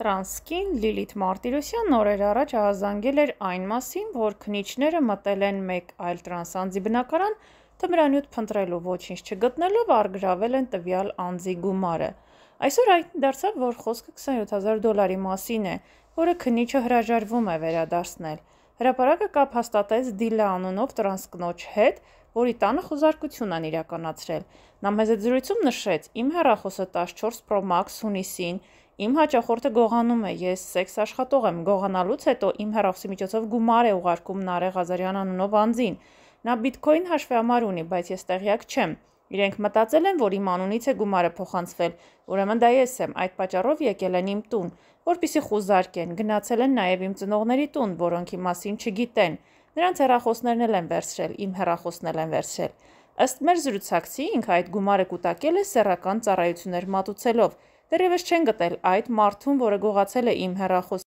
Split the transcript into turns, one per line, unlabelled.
Տրանսկին Լիլիթ Մարտիրոսյան օրեր առաջ ահազանգել էր այն մասին, որ քնիչները մտել են մեկ այլ տրանսանձի բնակարան թմրանյութ փնտրելու ոչինչ չգտնելով արգրավել են տվյալ անձի գումարը։ Այսօր այդ դարձավ, որ խոսքը 27000 դոլարի մասին է, որը քնիչը հրաժարվում է վերադարձնել։ Հրապարակը կապ հաստատեց Դիլա անունով տրանսկնոջ հետ, որի տանը խոզարկություն են իրականացրել։ Նա մեզ այդ զրույցում նշեց. «Իմ հեռախոսը 14 Pro Max հունիսին Իմ հաճախորդը գողանում է, ես սեքս աշխատող եմ, գողանալուց հետո իմ հեռախոսի միջոցով գումար է ուղարկում Նարեգ Ղազարյան անունով անձին։ Նա բիթկոին հաշվեհամար ունի, բայց ես տեղյակ չեմ։ Իրենք մտածել են, որ իմ անունից է գումարը փոխանցվել։ Ուրեմն դա ես եմ, այդ պատճառով եկել են իմ տուն, որpիսի խուզարկեն։ Գնացել են նաև իմ ծնողների տուն, որոնք իմ մասին չգիտեն։ Նրանց հեռախոսներն էլ են վերցրել, իմ հեռախոսն էլ են վերցրել։ Ըստ մեր զրուցակցի, ինքը այդ գումարը կուտակել է սեռական ծառայություններ մատուցելով։ Դեռևս չեն գտել այդ մարդուն,
որը գողացել է իմ հեռախոս